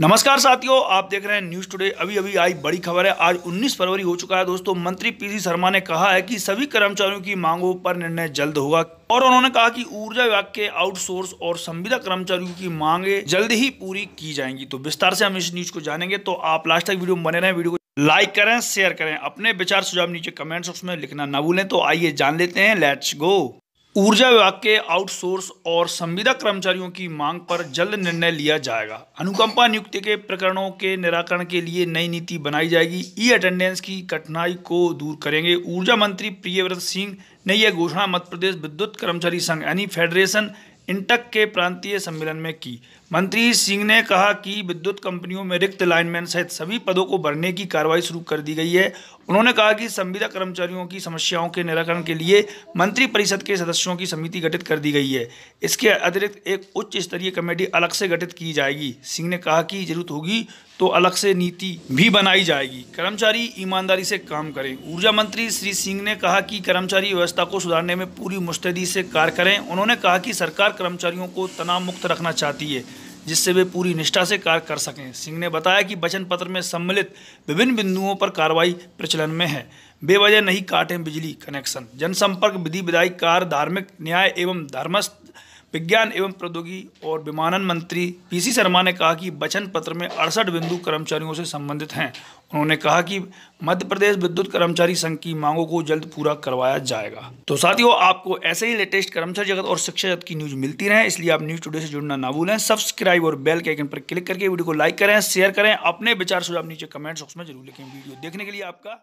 नमस्कार साथियों आप देख रहे हैं न्यूज़ टुडे अभी अभी आई बड़ी खबर है आज 19 फरवरी हो चुका है दोस्तों मंत्री पीसी शर्मा ने कहा है कि सभी कर्मचारियों की मांगों पर निर्णय जल्द होगा और उन्होंने कहा कि ऊर्जा विभाग के आउटसोर्स और संविदा कर्मचारियों की मांगे जल्द ही पूरी की जाएंगी तो विस्तार से हम इस न्यूज को जानेंगे तो आप लास्ट तक वीडियो बने रहे वीडियो को लाइक करें शेयर करें अपने विचार सुझाव नीचे कमेंट बॉक्स में लिखना ना भूलें तो आइए जान लेते हैं लेट्स गो ऊर्जा विभाग के आउटसोर्स और संविदा कर्मचारियों की मांग पर जल्द निर्णय लिया जाएगा अनुकंपा नियुक्ति के प्रकरणों के निराकरण के लिए नई नीति बनाई जाएगी ई अटेंडेंस की कठिनाई को दूर करेंगे ऊर्जा मंत्री प्रियव्रत सिंह ने यह घोषणा मध्य प्रदेश विद्युत कर्मचारी संघ यानी फेडरेशन इंटक के प्रांतीय सम्मेलन में की मंत्री सिंह ने कहा कि विद्युत कंपनियों में रिक्त लाइनमैन सहित सभी पदों को भरने की कार्रवाई शुरू कर दी गई है उन्होंने कहा कि संविदा कर्मचारियों की समस्याओं के निराकरण के लिए मंत्रिपरिषद के सदस्यों की समिति गठित कर दी गई है इसके अतिरिक्त एक उच्च स्तरीय कमेटी अलग से गठित की जाएगी सिंह ने कहा कि जरूरत होगी तो अलग से नीति भी बनाई जाएगी कर्मचारी ईमानदारी से काम करें ऊर्जा मंत्री श्री सिंह ने कहा कि कर्मचारी व्यवस्था को सुधारने में पूरी मुस्तैदी से कार्य करें उन्होंने कहा कि सरकार कर्मचारियों को तनाव मुक्त रखना चाहती है जिससे वे पूरी निष्ठा से कार्य कर सकें सिंह ने बताया कि वचन पत्र में सम्मिलित विभिन्न बिंदुओं पर कार्रवाई प्रचलन में है बेवजह नहीं काटें बिजली कनेक्शन जनसंपर्क विधि विधायी कार्य धार्मिक न्याय एवं धर्मस्थ विज्ञान एवं प्रौद्योगिकी और विमानन मंत्री पीसी शर्मा ने कहा कि वचन पत्र में अड़सठ बिंदु कर्मचारियों से संबंधित हैं उन्होंने कहा कि मध्य प्रदेश विद्युत कर्मचारी संघ की मांगों को जल्द पूरा करवाया जाएगा तो साथियों आपको ऐसे ही लेटेस्ट कर्मचारी जगत और शिक्षा जगत की न्यूज मिलती रहे इसलिए आप न्यूज टुडे से जुड़ना ना भूलें सब्सक्राइब और बेल के आइकन पर क्लिक करके वीडियो को लाइक करें शेयर करें अपने विचार सुझाव नीचे कमेंट बॉक्स में जरूर लिखें वीडियो देखने के लिए आपका